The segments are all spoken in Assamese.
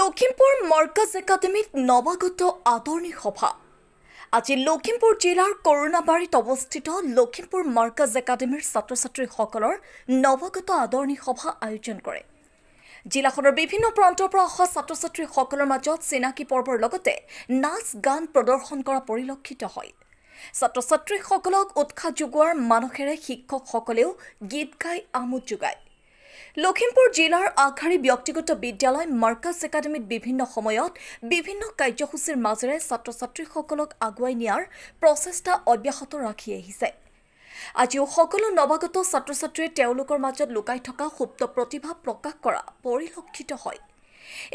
লখিমপুৰ মাৰ্কাজ একাডেমীত নৱাগত আদৰণি সভা আজি লখিমপুৰ জিলাৰ কৰোণাবাৰীত অৱস্থিত লখিমপুৰ মাৰ্কাজ একাডেমীৰ ছাত্ৰ ছাত্ৰীসকলৰ নৱাগত আদৰণি সভা আয়োজন কৰে জিলাখনৰ বিভিন্ন প্ৰান্তৰ পৰা অহা ছাত্ৰ ছাত্ৰীসকলৰ মাজত চিনাকি পৰ্বৰ লগতে নাচ গান প্ৰদৰ্শন কৰা পৰিলক্ষিত হয় ছাত্ৰ ছাত্ৰীসকলক উৎসাহ যোগোৱাৰ মানসেৰে শিক্ষকসকলেও গীত গাই আমোদ যোগায় লখিমপুৰ জিলাৰ আগশাৰী ব্যক্তিগত বিদ্যালয় মাৰ্কাছ একাডেমীত বিভিন্ন সময়ত বিভিন্ন কাৰ্যসূচীৰ মাজেৰে ছাত্ৰ ছাত্ৰীসকলক আগুৱাই নিয়াৰ প্ৰচেষ্টা অব্যাহত ৰাখি আহিছে আজিও সকলো নৱাগত ছাত্ৰ ছাত্ৰীয়ে তেওঁলোকৰ মাজত লুকাই থকা সুপ্ত প্ৰতিভা প্ৰকাশ কৰা পৰিলক্ষিত হয়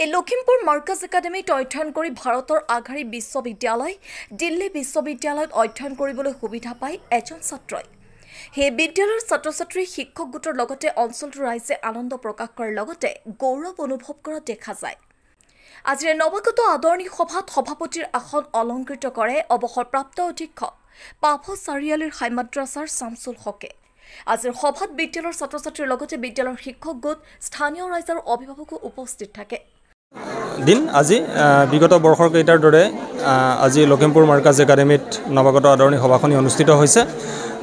এই লখিমপুৰ মাৰ্কাছ একাডেমীত অধ্যয়ন কৰি ভাৰতৰ আগশাৰী বিশ্ববিদ্যালয় দিল্লী বিশ্ববিদ্যালয়ত অধ্যয়ন কৰিবলৈ সুবিধা পায় এজন ছাত্ৰই সেই বিদ্যালয়ৰ ছাত্ৰ ছাত্ৰী শিক্ষক গোটৰ লগতে অঞ্চলটোৰ ৰাইজে আনন্দ প্ৰকাশ কৰাৰ লগতে গৌৰৱ অনুভৱ কৰা দেখা যায় আজিৰে নৱাগত আদৰণি সভাত সভাপতিৰ আসন অলংকৃত কৰে অৱসৰপ্ৰাপ্ত অধীক্ষক পাভ চাৰিআলিৰ হাইমাদ্ৰাছাৰ চামচুল হকে আজিৰ সভাত বিদ্যালয়ৰ ছাত্ৰ ছাত্ৰীৰ লগতে বিদ্যালয়ৰ শিক্ষক গোট স্থানীয় ৰাইজ আৰু অভিভাৱকো উপস্থিত থাকে দিন আজি বিগত বৰ্ষকেইটাৰ দৰে আজি লখিমপুৰ মাৰ্কাজ একাডেমীত নৱাগত আদৰণি সভাখনি অনুষ্ঠিত হৈছে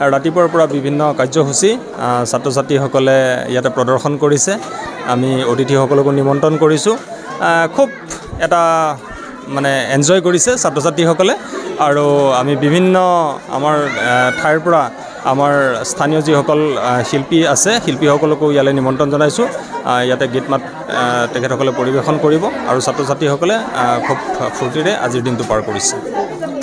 আৰু ৰাতিপুৱাৰ পৰা বিভিন্ন কাৰ্যসূচী ছাত্ৰ ছাত্ৰীসকলে ইয়াতে প্ৰদৰ্শন কৰিছে আমি অতিথিসকলকো নিমন্ত্ৰণ কৰিছোঁ খুব এটা মানে এনজয় কৰিছে ছাত্ৰ ছাত্ৰীসকলে আৰু আমি বিভিন্ন আমাৰ ঠাইৰ পৰা আমাৰ স্থানীয় যিসকল শিল্পী আছে শিল্পীসকলকো ইয়ালৈ নিমন্ত্ৰণ জনাইছোঁ ইয়াতে গীত মাত তেখেতসকলে পৰিৱেশন কৰিব আৰু ছাত্ৰ ছাত্ৰীসকলে খুব ফূৰ্তিৰে আজিৰ দিনটো পাৰ কৰিছে